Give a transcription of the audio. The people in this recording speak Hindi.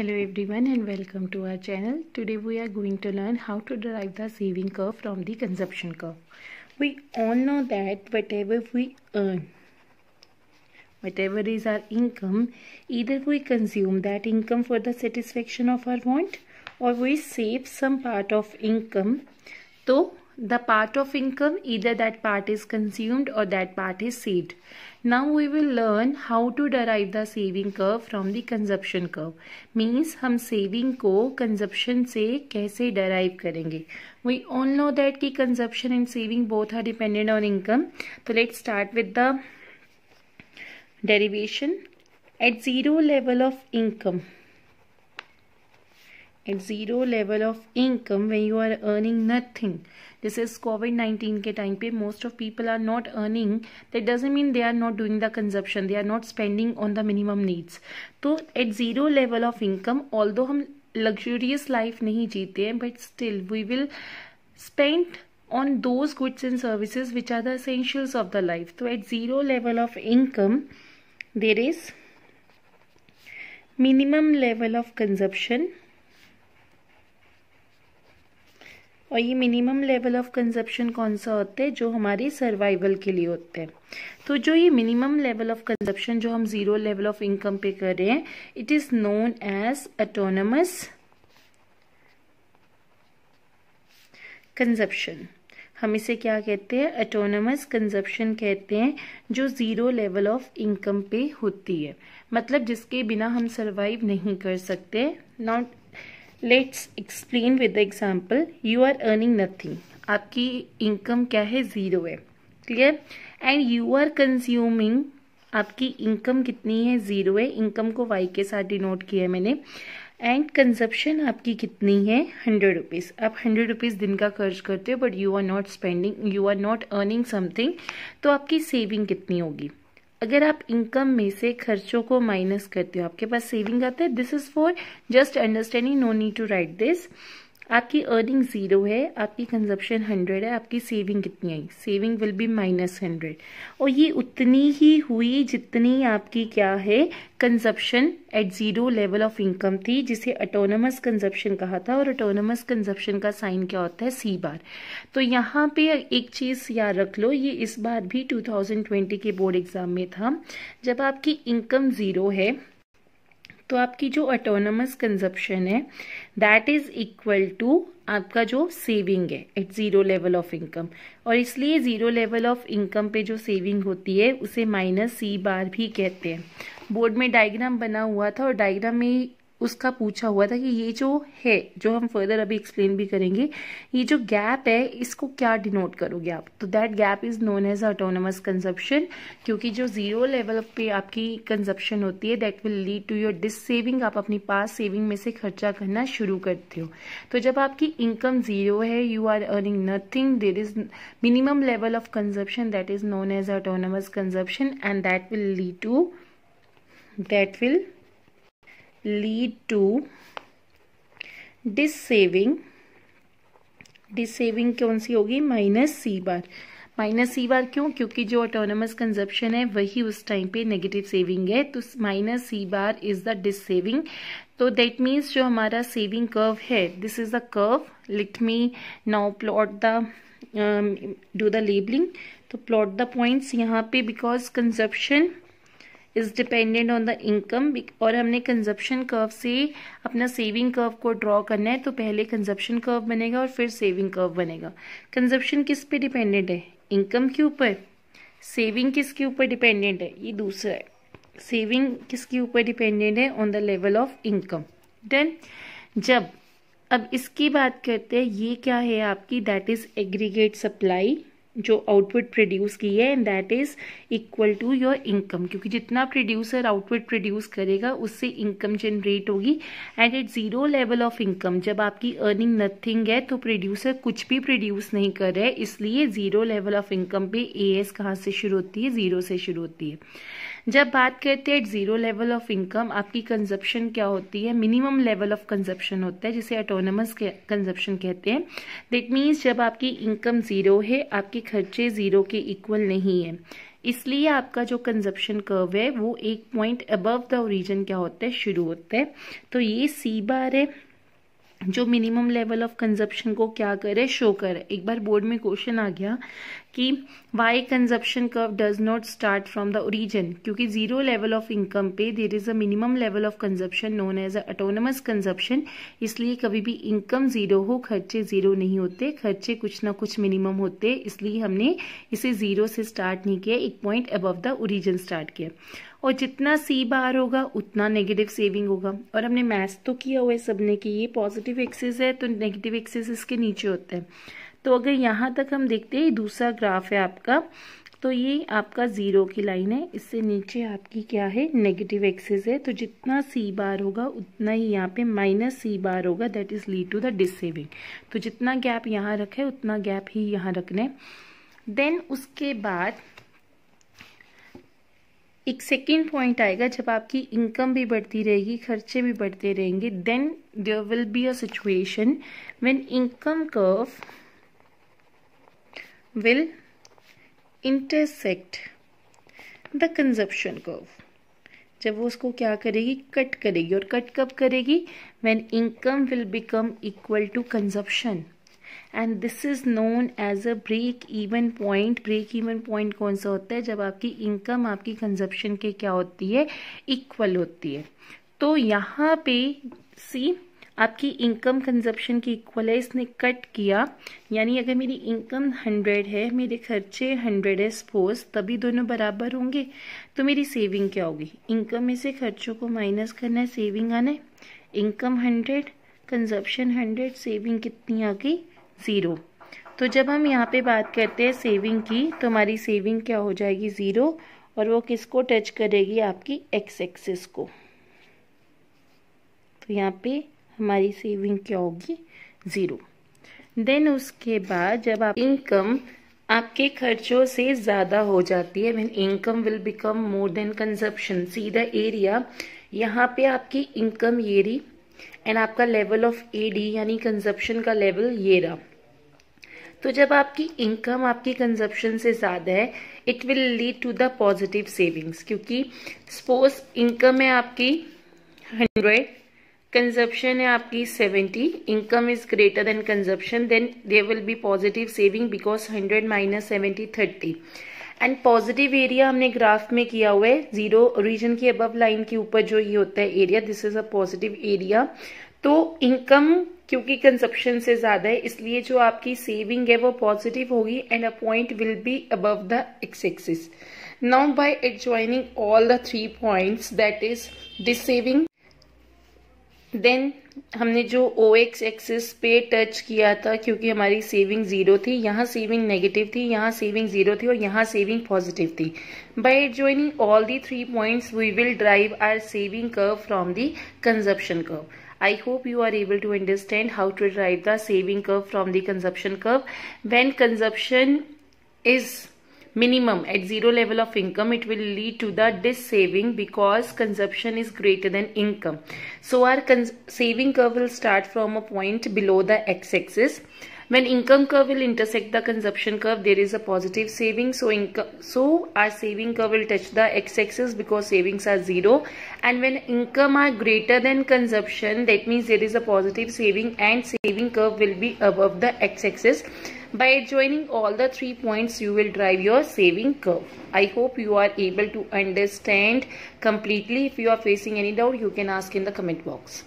Hello everyone and welcome to our channel. Today we are going to learn how to derive the saving curve from the consumption curve. We all know that whatever we earn, whatever is our income, either we consume that income for the satisfaction of our want or we save some part of income to the part of income either that part is consumed or that part is saved now we will learn how to derive the saving curve from the consumption curve means hum saving ko consumption se kaise derive karenge we all know that ki consumption and saving both are dependent on income so let's start with the derivation at zero level of income at zero level of income we you are earning nothing this is covid nineteen के टाइम पे most of people are not earning that doesn't mean they are not doing the consumption they are not spending on the minimum needs तो at zero level of income although हम लग्जूरियस लाइफ नहीं जीते हैं but still we will spend on those goods and services which are the essentials of the life तो at zero level of income there is minimum level of consumption और ये मिनिमम लेवल ऑफ कंजप्शन कौन सा होते हैं जो हमारी सर्वाइवल के लिए होते हैं तो जो ये मिनिमम लेवल ऑफ कंजप्शन जो हम जीरो लेवल ऑफ इनकम पे कर रहे हैं it is known as autonomous consumption हम इसे क्या कहते हैं ऑटोनमस कंजप्शन कहते हैं जो ज़ीरो लेवल ऑफ इनकम पे होती है मतलब जिसके बिना हम सर्वाइव नहीं कर सकते not let's explain with the example you are earning nothing आपकी इनकम क्या है ज़ीरो है clear and you are consuming आपकी इनकम कितनी है ज़ीरो है इनकम को वाई के साथ डिनोट किया है मैंने एंड कंजप्शन आपकी कितनी है हंड्रेड रुपीज़ आप हंड्रेड रुपीज़ दिन का खर्च करते हो but you are not spending you are not earning something तो आपकी सेविंग कितनी होगी अगर आप इनकम में से खर्चों को माइनस करते हो आपके पास सेविंग आता है this is for just understanding no need to write this आपकी अर्निंग ज़ीरो है आपकी कंजप्शन हंड्रेड है आपकी सेविंग कितनी आई saving will be minus hundred और ये उतनी ही हुई जितनी आपकी क्या है consumption at zero level of income थी जिसे अटोनमस कंजप्शन कहा था और अटोनमस कंजप्शन का साइन क्या होता है सी बार तो यहाँ पे एक चीज़ याद रख लो ये इस बार भी 2020 के बोर्ड एग्ज़ाम में था जब आपकी इनकम ज़ीरो है तो आपकी जो ऑटोनमस कंजप्शन है दैट इज इक्वल टू आपका जो सेविंग है at zero level of income और इसलिए जीरो लेवल ऑफ इनकम पे जो सेविंग होती है उसे माइनस सी बार भी कहते हैं बोर्ड में डायग्राम बना हुआ था और डायग्राम में उसका पूछा हुआ था कि ये जो है जो हम फर्दर अभी एक्सप्लेन भी करेंगे ये जो गैप है इसको क्या डिनोट करोगे आप तो that gap is known as autonomous consumption क्योंकि जो जीरो लेवल पे आपकी कंजप्शन होती है that will lead to your dissaving आप अपनी पास सेविंग में से खर्चा करना शुरू करते हो तो जब आपकी इनकम जीरो है you are earning nothing there is minimum level of consumption that is known as autonomous consumption and that will lead to that will lead to dissaving dissaving कौन सी होगी माइनस सी बार माइनस सी बार क्यों क्योंकि जो ऑटोनमस कंजप्शन है वही उस टाइम पे नेगेटिव सेविंग है तो minus C bar is the dissaving तो दैट मीन्स जो हमारा सेविंग कर्व है this is the curve let me now plot the do the labelling तो प्लॉट द पॉइंट्स यहाँ पे because consumption is dependent on the income और हमने कंजप्शन कर्व से अपना सेविंग कर्व को ड्रॉ करना है तो पहले कंजप्शन कर्व बनेगा और फिर सेविंग कर्व बनेगा कंजप्शन किस पे डिपेंडेंट है इनकम के ऊपर सेविंग किसके ऊपर डिपेंडेंट है ये दूसरा है सेविंग किसके ऊपर डिपेंडेंट है on the level of income done जब अब इसकी बात करते हैं ये क्या है आपकी दैट इज एग्रीगेट सप्लाई जो आउटपुट प्रोड्यूस की है and that is equal to your income क्योंकि जितना प्रोड्यूसर आउटपुट प्रोड्यूस करेगा उससे इनकम जनरेट होगी and at zero level of income जब आपकी अर्निंग नथिंग है तो प्रोड्यूसर कुछ भी प्रोड्यूस नहीं कर रहे इसलिए जीरो लेवल ऑफ इनकम पे ए एस कहाँ से शुरू होती है जीरो से शुरू होती है जब बात करते हैं जीरो लेवल ऑफ इनकम आपकी कंजप्शन क्या होती है मिनिमम लेवल ऑफ कंजप्शन होता है जिसे ऑटोनमस कंजप्शन कहते हैं दैट मीन्स जब आपकी इनकम जीरो है आपके खर्चे जीरो के इक्वल नहीं है इसलिए आपका जो कंजप्शन कर्व है वो एक पॉइंट अबव द ओरिजन क्या होता है शुरू होता है तो ये सी बार है जो मिनिमम लेवल ऑफ कंजप्शन को क्या करे शो करे एक बार बोर्ड में क्वेश्चन आ गया कि why consumption curve does not start from the origin क्योंकि जीरो लेवल ऑफ इनकम पे there is a minimum level of consumption known as autonomous consumption इसलिए कभी भी इनकम जीरो हो खर्चे जीरो नहीं होते खर्चे कुछ ना कुछ मिनिमम होते इसलिए हमने इसे जीरो से स्टार्ट नहीं किया एक point above the origin start किया और जितना सी बार होगा उतना नेगेटिव सेविंग होगा और हमने मैथ तो किया हुआ है सबने कि ये पॉजिटिव एक्सेस है तो नेगेटिव एक्सेस इसके नीचे होता है तो अगर यहाँ तक हम देखते हैं दूसरा ग्राफ है आपका तो ये आपका ज़ीरो की लाइन है इससे नीचे आपकी क्या है नेगेटिव एक्सेस है तो जितना सी बार होगा उतना ही यहाँ पे माइनस सी बार होगा that is lead to the dissaving तो जितना गैप यहाँ रखे उतना गैप ही यहाँ रखने देन उसके बाद एक सेकेंड पॉइंट आएगा जब आपकी इनकम भी बढ़ती रहेगी खर्चे भी बढ़ते रहेंगे then there will be a situation income curve will intersect the consumption curve जब वो उसको क्या करेगी कट करेगी और कट कब करेगी when income will become equal to consumption and this is known as a break even point break even point कौन सा होता है जब आपकी इनकम आपकी कंजप्शन के क्या होती है इक्वल होती है तो यहाँ पे सी आपकी इनकम कंजप्शन की इक्वल है इसने कट किया यानी अगर मेरी इनकम हंड्रेड है मेरे खर्चे हंड्रेड है सपोज तभी दोनों बराबर होंगे तो मेरी सेविंग क्या होगी इनकम में से खर्चों को माइनस करना है सेविंग आना है income hundred consumption hundred saving कितनी आ गई ज़ीरो तो जब हम यहाँ पे बात करते हैं सेविंग की तो हमारी सेविंग क्या हो जाएगी ज़ीरो और वो किसको टच करेगी आपकी एक्स एक्सिस को तो यहाँ पे हमारी सेविंग क्या होगी ज़ीरो देन उसके बाद जब आप इनकम आपके खर्चों से ज़्यादा हो जाती है mean income will become more than consumption see the area यहाँ पे आपकी इनकम ये रही एंड आपका लेवल ऑफ एडी यानी कंजप्शन का लेवल ये रहा तो जब आपकी इनकम आपकी कंजप्शन से ज़्यादा है it will lead to the positive savings क्योंकि सपोज इनकम है आपकी हंड्रेड कंजप्शन है आपकी 70 income is greater than consumption then there will be positive saving because 100 minus seventy thirty and positive area हमने ग्राफ में किया हुआ है जीरो रीजन की अबव लाइन के ऊपर जो ये होता है area this is a positive area तो इनकम क्योंकि कंजप्शन से ज्यादा है इसलिए जो आपकी सेविंग है वो पॉजिटिव होगी and a point will be above the X axis now by adjoining all the three points that is this saving then हमने जो ओ एक्स एक्सिस पे टच किया था क्योंकि हमारी सेविंग जीरो थी यहाँ सेविंग नेगेटिव थी यहाँ सेविंग जीरो थी और यहाँ सेविंग पॉजिटिव थी by joining all the three points we will derive our saving curve from the consumption curve I hope you are able to understand how to derive the saving curve from the consumption curve when consumption is minimum at zero level of income it will lead to the dis-saving because consumption is greater than income so our saving curve will start from a point below the x-axis when income curve will intersect the consumption curve there is a positive saving so income so our saving curve will touch the x-axis because savings are zero and when income are greater than consumption that means there is a positive saving and saving curve will be above the x-axis by joining all the three points, you will drive your saving curve. I hope you are able to understand completely. If you are facing any doubt, you can ask in the comment box.